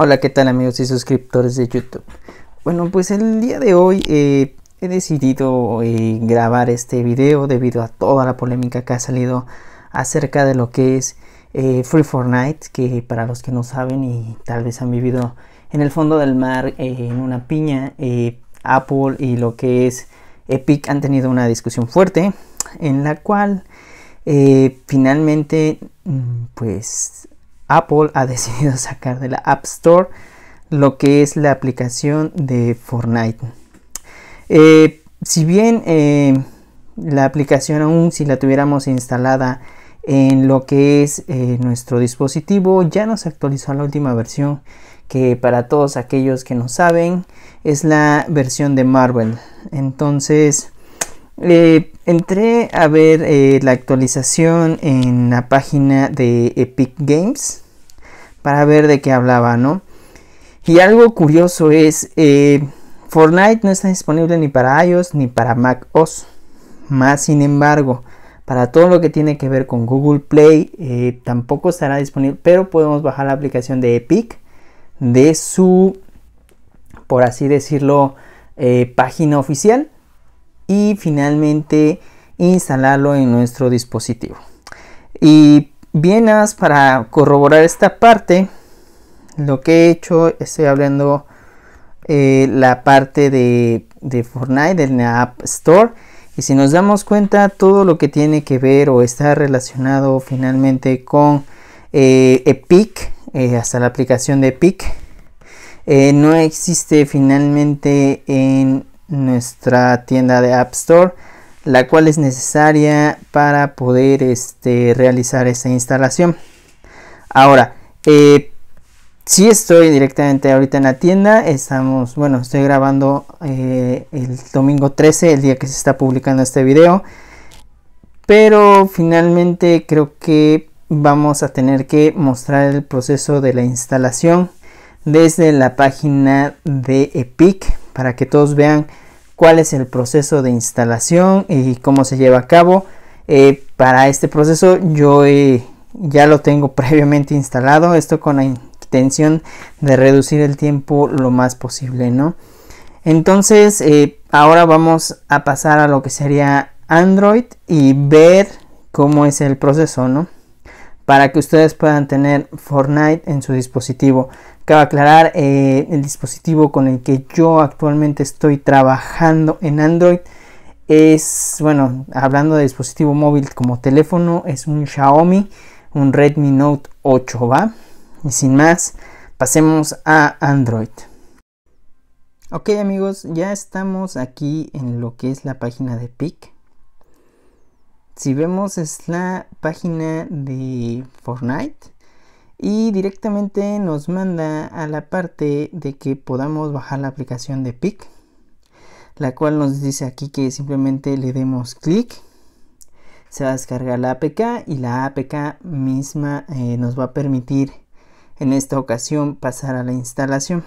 Hola, ¿qué tal amigos y suscriptores de YouTube? Bueno, pues el día de hoy eh, he decidido eh, grabar este video debido a toda la polémica que ha salido acerca de lo que es Free eh, Free Fortnite, que para los que no saben y tal vez han vivido en el fondo del mar en una piña, Apple y lo que es Epic han tenido una discusión fuerte en la cual finalmente mm, pues Apple ha decidido sacar de la App Store lo que es la aplicación de Fortnite. Eh, si bien eh, la aplicación aún si la tuviéramos instalada en lo que es eh, nuestro dispositivo ya nos actualizó la última versión que para todos aquellos que no saben es la versión de Marvel entonces Entré a ver eh, la actualización en la página de Epic Games para ver de qué hablaba, ¿no? Y algo curioso es, eh, Fortnite no está disponible ni para iOS ni para Mac OS. Más sin embargo, para todo lo que tiene que ver con Google Play eh, tampoco estará disponible, pero podemos bajar la aplicación de Epic de su, por así decirlo, página oficial y finalmente instalarlo en nuestro dispositivo. Y bien, para corroborar esta parte, lo que he hecho, estoy hablando eh, la parte de, Fortnite, de la App Store. Y si nos damos cuenta, todo lo que tiene que ver o está relacionado finalmente con eh, Epic, eh, hasta la aplicación de Epic, no existe finalmente en nuestra tienda de App Store, la cual es necesaria para poder este, realizar esta instalación. Ahora, eh, si estoy directamente ahorita en la tienda, estamos, bueno, estoy grabando eh, el domingo 13, el día que se está publicando este video, pero finalmente creo que vamos a tener que mostrar el proceso de la instalación desde la página de Epic para que todos vean cuál es el proceso de instalación y cómo se lleva a cabo. Eh, para este proceso yo ya lo tengo previamente instalado, esto con la intención de reducir el tiempo lo más posible, ¿no? Entonces, eh, ahora vamos a pasar a lo que sería Android y ver cómo es el proceso, ¿no? para que ustedes puedan tener Fortnite en su dispositivo. Cabe aclarar, eh, el dispositivo con el que yo actualmente estoy trabajando en Android es, bueno, hablando de dispositivo móvil como teléfono, es un Xiaomi, un Redmi Note 8, ¿va? Y sin más, pasemos a Android. Ok amigos, ya estamos aquí en lo que es la página de PIC si vemos es la página de Fortnite y directamente nos manda a la parte de que podamos bajar la aplicación de PIC, la cual nos dice aquí que simplemente le demos clic, se va a descargar la APK y la APK misma eh, nos va a permitir en esta ocasión pasar a la instalación.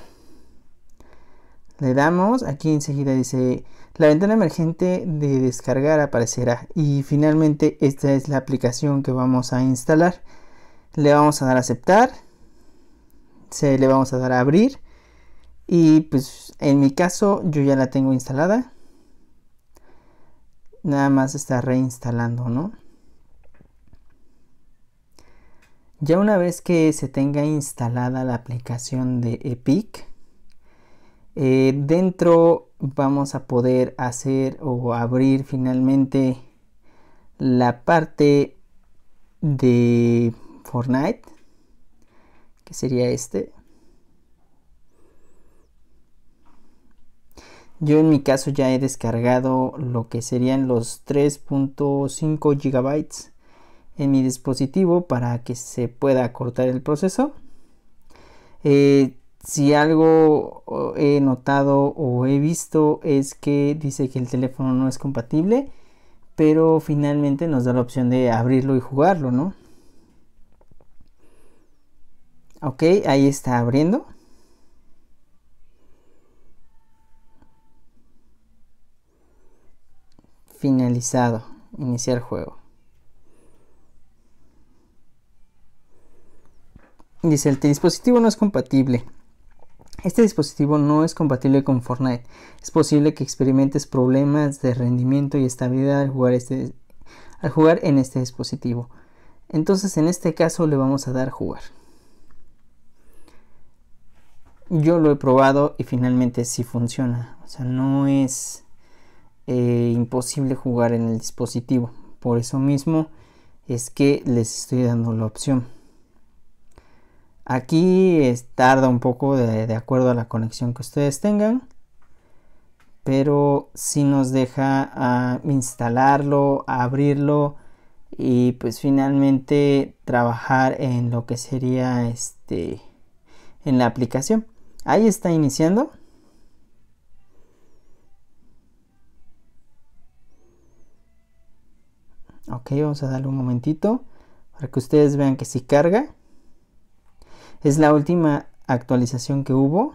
Le damos, aquí enseguida dice la ventana emergente de descargar aparecerá y finalmente esta es la aplicación que vamos a instalar. Le vamos a dar a aceptar, se le vamos a dar a abrir y pues en mi caso yo ya la tengo instalada. Nada más está reinstalando, ¿no? Ya una vez que se tenga instalada la aplicación de Epic, eh, dentro vamos a poder hacer o abrir finalmente la parte de Fortnite, que sería este. Yo en mi caso ya he descargado lo que serían los 3.5 gigabytes en mi dispositivo para que se pueda cortar el proceso. Eh, si algo he notado o he visto es que dice que el teléfono no es compatible, pero finalmente nos da la opción de abrirlo y jugarlo, ¿no? Ok, ahí está abriendo. Finalizado. Iniciar juego. Dice, el dispositivo no es compatible. Este dispositivo no es compatible con Fortnite. Es posible que experimentes problemas de rendimiento y estabilidad al jugar, este, al jugar en este dispositivo. Entonces en este caso le vamos a dar jugar. Yo lo he probado y finalmente sí funciona. O sea, no es eh, imposible jugar en el dispositivo. Por eso mismo es que les estoy dando la opción. Aquí tarda un poco de, acuerdo a la conexión que ustedes tengan, pero si nos deja ah, instalarlo, abrirlo y pues finalmente trabajar en lo que sería este en la aplicación. Ahí está iniciando. Ok, vamos a darle un momentito para que ustedes vean que si carga. Es la última actualización que hubo.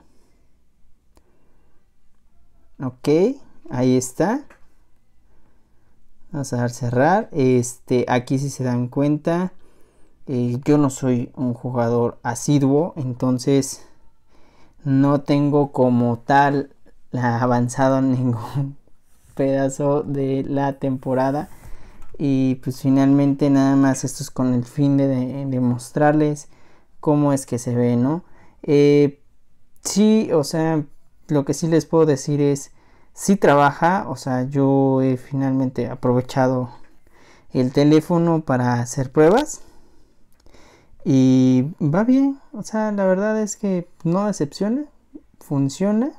Ok, ahí está. Vamos a dar cerrar. Este, aquí si se dan cuenta, eh, yo no soy un jugador asiduo, entonces no tengo como tal la avanzado ningún pedazo de la temporada. Y pues finalmente nada más esto es con el fin de, de mostrarles cómo es que se ve, ¿no? Eh, sí, o sea, lo que sí les puedo decir es, sí trabaja, o sea, yo he finalmente aprovechado el teléfono para hacer pruebas y va bien, o sea, la verdad es que no decepciona, funciona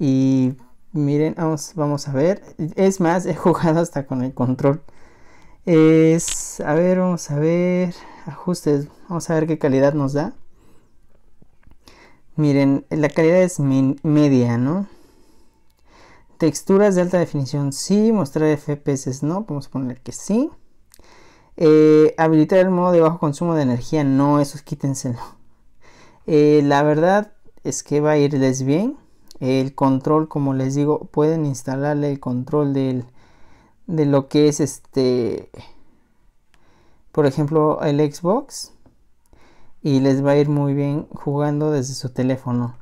y miren, vamos, vamos a ver, es más, he jugado hasta con el control es, a ver, vamos a ver, ajustes, vamos a ver qué calidad nos da. Miren, la calidad es media, ¿no? Texturas de alta definición, sí. Mostrar FPS, no. Vamos a poner que sí. Eh, habilitar el modo de bajo consumo de energía, no. Eso quítenselo. Eh, la verdad es que va a irles bien. El control, como les digo, pueden instalarle el control del, de lo que es este, por ejemplo, el Xbox. Y les va a ir muy bien jugando desde su teléfono.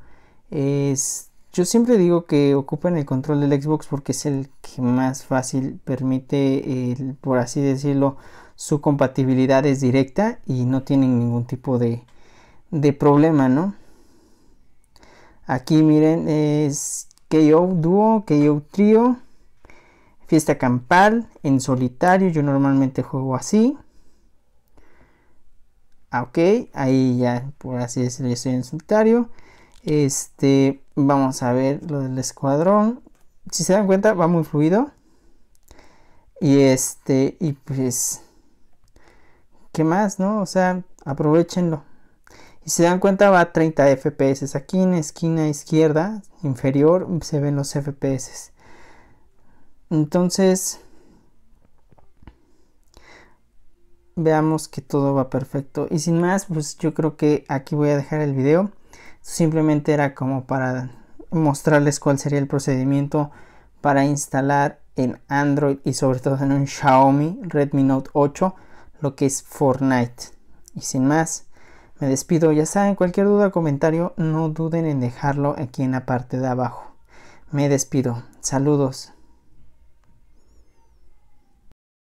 Es, yo siempre digo que ocupen el control del Xbox porque es el que más fácil permite, por así decirlo, su compatibilidad es directa y no tienen ningún tipo de, de problema, ¿no? Aquí miren, es KO Duo, KO Trio Fiesta campal, en solitario, yo normalmente juego así. Ah, ok, ahí ya, por así decirlo, estoy en solitario. Este, vamos a ver lo del escuadrón. Si se dan cuenta, va muy fluido. Y este, y pues, ¿qué más, no? O sea, aprovechenlo. Y se dan cuenta, va a 30 FPS. Aquí en la esquina izquierda, inferior, se ven los FPS. Entonces, veamos que todo va perfecto. Y sin más, pues yo creo que aquí voy a dejar el video. Simplemente era como para mostrarles cuál sería el procedimiento para instalar en Android y sobre todo en un Xiaomi Redmi Note 8 lo que es Fortnite. Y sin más, me despido. Ya saben, cualquier duda o comentario no duden en dejarlo aquí en la parte de abajo. Me despido. Saludos.